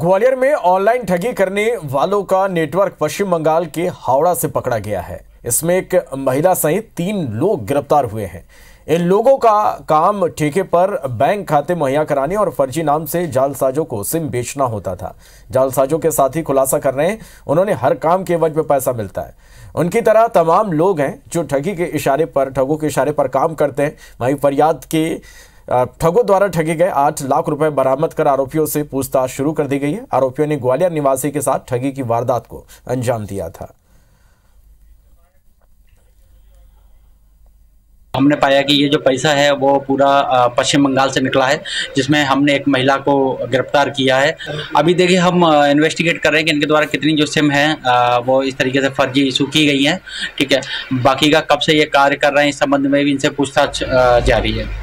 ग्वालियर में ऑनलाइन ठगी करने वालों का नेटवर्क पश्चिम बंगाल के हावड़ा से पकड़ा गया है इसमें एक महिला सहित तीन लोग गिरफ्तार हुए हैं इन लोगों का काम ठेके पर बैंक खाते मुहैया कराने और फर्जी नाम से जालसाजों को सिम बेचना होता था जालसाजों के साथ ही खुलासा कर रहे हैं उन्होंने हर काम के एवज में पैसा मिलता है उनकी तरह तमाम लोग हैं जो ठगी के इशारे पर ठगों के इशारे पर काम करते हैं वहीं फरियाद के ठगों द्वारा ठगे गए आठ लाख रुपए बरामद कर आरोपियों से पूछताछ शुरू कर दी गई है आरोपियों ने ग्वालियर निवासी के साथ ठगी की वारदात को अंजाम दिया था हमने पाया कि ये जो पैसा है वो पूरा पश्चिम बंगाल से निकला है जिसमें हमने एक महिला को गिरफ्तार किया है अभी देखिए हम इन्वेस्टिगेट कर रहे हैं कि इनके द्वारा कितनी जो सिम है वो इस तरीके से फर्जी इशू की गई हैं ठीक है बाकी का कब से ये कार्य कर रहे हैं इस संबंध में भी इनसे पूछताछ जारी है